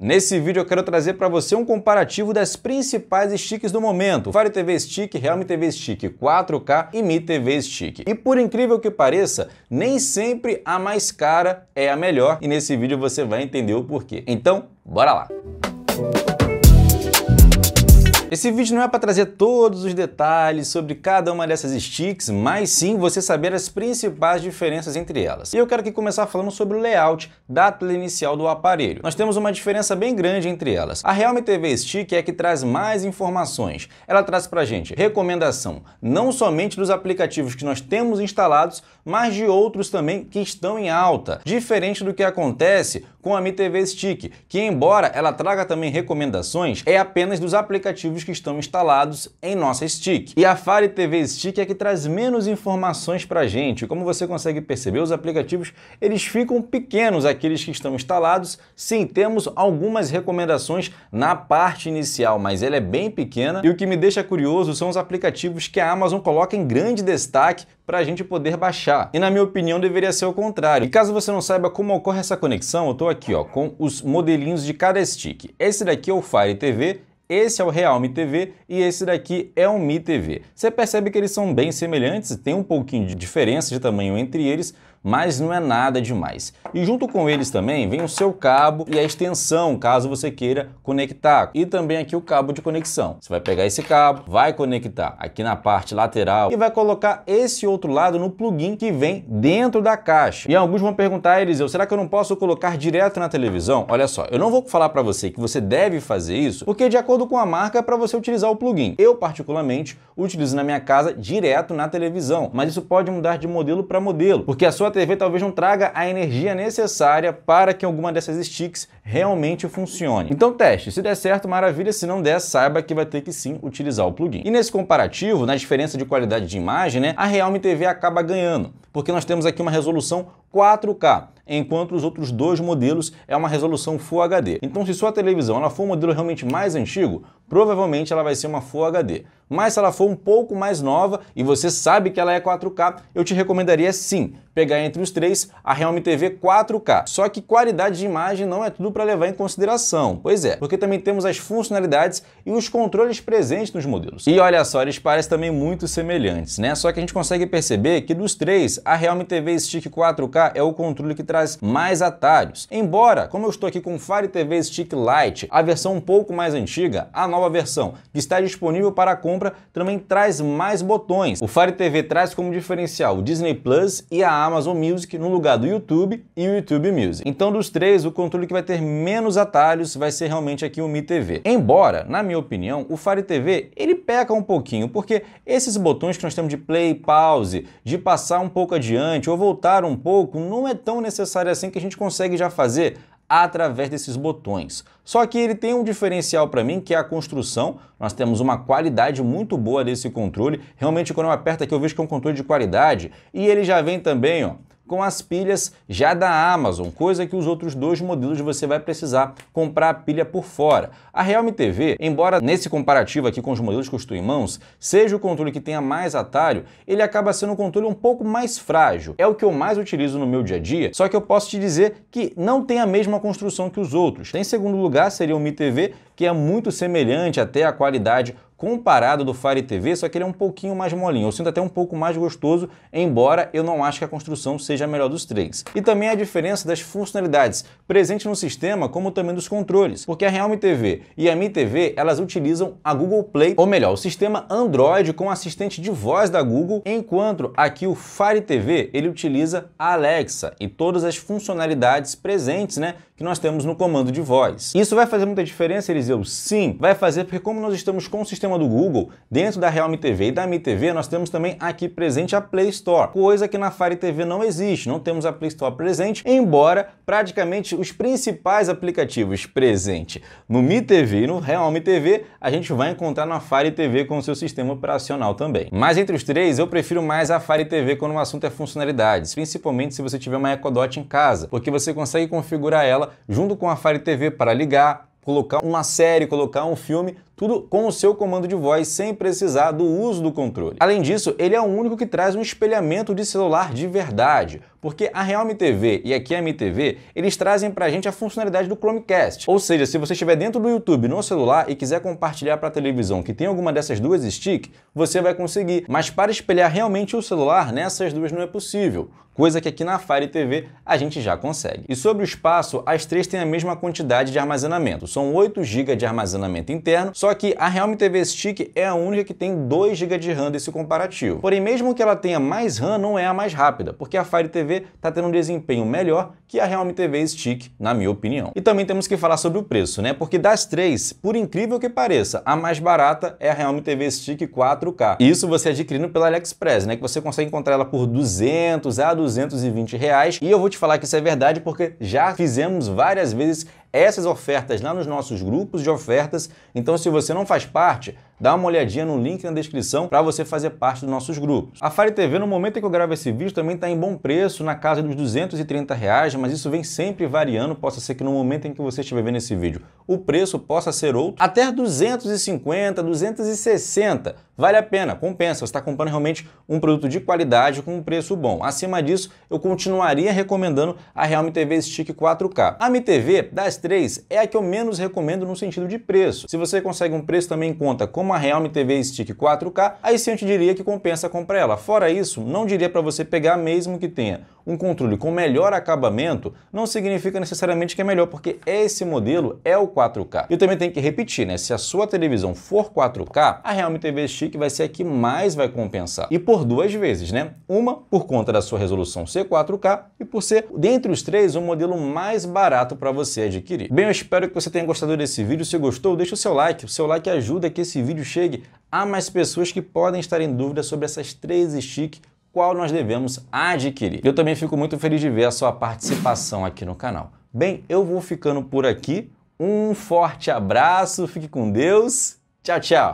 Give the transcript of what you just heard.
Nesse vídeo eu quero trazer para você um comparativo das principais sticks do momento, Fire TV Stick, Realme TV Stick 4K e Mi TV Stick. E por incrível que pareça, nem sempre a mais cara é a melhor e nesse vídeo você vai entender o porquê. Então, bora lá! Esse vídeo não é para trazer todos os detalhes sobre cada uma dessas sticks, mas sim você saber as principais diferenças entre elas. E eu quero aqui começar falando sobre o layout da tela inicial do aparelho. Nós temos uma diferença bem grande entre elas. A Realme TV Stick é a que traz mais informações. Ela traz para gente recomendação não somente dos aplicativos que nós temos instalados, mas de outros também que estão em alta. Diferente do que acontece com a TV Stick, que embora ela traga também recomendações, é apenas dos aplicativos que estão instalados em nossa Stick. E a Fire TV Stick é que traz menos informações para gente. Como você consegue perceber, os aplicativos eles ficam pequenos, aqueles que estão instalados. Sim, temos algumas recomendações na parte inicial, mas ela é bem pequena. E o que me deixa curioso são os aplicativos que a Amazon coloca em grande destaque para a gente poder baixar. E na minha opinião deveria ser o contrário. E caso você não saiba como ocorre essa conexão, eu estou aqui ó, com os modelinhos de cada stick. Esse daqui é o Fire TV, esse é o Realme TV e esse daqui é o Mi TV. Você percebe que eles são bem semelhantes, tem um pouquinho de diferença de tamanho entre eles, mas não é nada demais. E junto com eles também vem o seu cabo e a extensão, caso você queira conectar. E também aqui o cabo de conexão. Você vai pegar esse cabo, vai conectar aqui na parte lateral e vai colocar esse outro lado no plugin que vem dentro da caixa. E alguns vão perguntar, Eliseu, será que eu não posso colocar direto na televisão? Olha só, eu não vou falar para você que você deve fazer isso, porque de acordo com a marca é para você utilizar o plugin. Eu, particularmente, utilizo na minha casa direto na televisão, mas isso pode mudar de modelo para modelo, porque a sua TV talvez não traga a energia necessária para que alguma dessas sticks realmente funcione. Então teste, se der certo, maravilha, se não der, saiba que vai ter que sim utilizar o plugin. E nesse comparativo, na diferença de qualidade de imagem, né, a Realme TV acaba ganhando, porque nós temos aqui uma resolução 4K, enquanto os outros dois modelos é uma resolução Full HD. Então se sua televisão ela for um modelo realmente mais antigo, provavelmente ela vai ser uma Full HD. Mas se ela for um pouco mais nova e você sabe que ela é 4K, eu te recomendaria sim pegar entre os três a Realme TV 4K. Só que qualidade de imagem não é tudo para levar em consideração. Pois é, porque também temos as funcionalidades e os controles presentes nos modelos. E olha só, eles parecem também muito semelhantes, né? Só que a gente consegue perceber que dos três, a Realme TV Stick 4K é o controle que traz mais atalhos. Embora, como eu estou aqui com o Fire TV Stick Lite, a versão um pouco mais antiga, a nova versão, que está disponível para compra, também traz mais botões. O Fire TV traz como diferencial o Disney Plus e a Amazon Music no lugar do YouTube e o YouTube Music. Então, dos três, o controle que vai ter menos atalhos vai ser realmente aqui o Mi TV. Embora, na minha opinião, o Fire TV ele peca um pouquinho, porque esses botões que nós temos de play, pause, de passar um pouco adiante ou voltar um pouco, não é tão necessário assim que a gente consegue já fazer através desses botões. Só que ele tem um diferencial para mim, que é a construção. Nós temos uma qualidade muito boa desse controle. Realmente, quando eu aperto aqui, eu vejo que é um controle de qualidade. E ele já vem também, ó, com as pilhas já da Amazon, coisa que os outros dois modelos você vai precisar comprar a pilha por fora. A Realme TV, embora nesse comparativo aqui com os modelos que eu estou em mãos, seja o controle que tenha mais atalho, ele acaba sendo um controle um pouco mais frágil. É o que eu mais utilizo no meu dia a dia, só que eu posso te dizer que não tem a mesma construção que os outros. Em segundo lugar seria o Mi TV que é muito semelhante até à qualidade comparada do Fire TV, só que ele é um pouquinho mais molinho. Eu sinto até um pouco mais gostoso, embora eu não acho que a construção seja a melhor dos três. E também a diferença das funcionalidades presentes no sistema, como também dos controles, porque a Realme TV e a Mi TV, elas utilizam a Google Play, ou melhor, o sistema Android com assistente de voz da Google, enquanto aqui o Fire TV, ele utiliza a Alexa e todas as funcionalidades presentes, né, que nós temos no comando de voz. Isso vai fazer muita diferença, Eliseu? Sim, vai fazer, porque como nós estamos com o sistema do Google, dentro da Realme TV e da Mi TV, nós temos também aqui presente a Play Store, coisa que na Fire TV não existe, não temos a Play Store presente, embora praticamente os principais aplicativos presentes no Mi TV e no Realme TV, a gente vai encontrar na Fire TV com o seu sistema operacional também. Mas entre os três, eu prefiro mais a Fire TV quando o assunto é funcionalidades, principalmente se você tiver uma Echo Dot em casa, porque você consegue configurar ela junto com a Fire TV para ligar, colocar uma série, colocar um filme, tudo com o seu comando de voz sem precisar do uso do controle. Além disso, ele é o único que traz um espelhamento de celular de verdade, porque a Realme TV e aqui a TV eles trazem pra gente a funcionalidade do Chromecast. Ou seja, se você estiver dentro do YouTube no celular e quiser compartilhar para a televisão que tem alguma dessas duas stick, você vai conseguir, mas para espelhar realmente o celular nessas duas não é possível, coisa que aqui na Fire TV a gente já consegue. E sobre o espaço, as três têm a mesma quantidade de armazenamento, são 8 GB de armazenamento interno, só que a Realme TV Stick é a única que tem 2 GB de RAM desse comparativo. Porém, mesmo que ela tenha mais RAM, não é a mais rápida, porque a Fire TV está tendo um desempenho melhor que a Realme TV Stick, na minha opinião. E também temos que falar sobre o preço, né? Porque das três, por incrível que pareça, a mais barata é a Realme TV Stick 4K. E isso você adquirindo pela AliExpress, né? Que você consegue encontrar ela por 200 a 220 reais. E eu vou te falar que isso é verdade porque já fizemos várias vezes essas ofertas lá nos nossos grupos de ofertas. Então, se você não faz parte, dá uma olhadinha no link na descrição para você fazer parte dos nossos grupos. A Fire TV, no momento em que eu gravo esse vídeo, também está em bom preço, na casa dos 230 reais, mas isso vem sempre variando, possa ser que no momento em que você estiver vendo esse vídeo, o preço possa ser outro, até 250, 260, vale a pena, compensa, você está comprando realmente um produto de qualidade com um preço bom. Acima disso, eu continuaria recomendando a Realme TV Stick 4K. A Mi TV, das três, é a que eu menos recomendo no sentido de preço. Se você consegue um preço também em conta como uma Realme TV Stick 4K, aí sim eu te diria que compensa comprar ela. Fora isso, não diria para você pegar mesmo que tenha um controle com melhor acabamento não significa necessariamente que é melhor, porque esse modelo é o 4K. E também tem que repetir, né? Se a sua televisão for 4K, a Realme TV Stick vai ser a que mais vai compensar. E por duas vezes, né? Uma por conta da sua resolução ser 4K e por ser, dentre os três, o modelo mais barato para você adquirir. Bem, eu espero que você tenha gostado desse vídeo. Se gostou, deixa o seu like. O seu like ajuda que esse vídeo chegue a mais pessoas que podem estar em dúvida sobre essas três sticks qual nós devemos adquirir. Eu também fico muito feliz de ver a sua participação aqui no canal. Bem, eu vou ficando por aqui. Um forte abraço, fique com Deus. Tchau, tchau.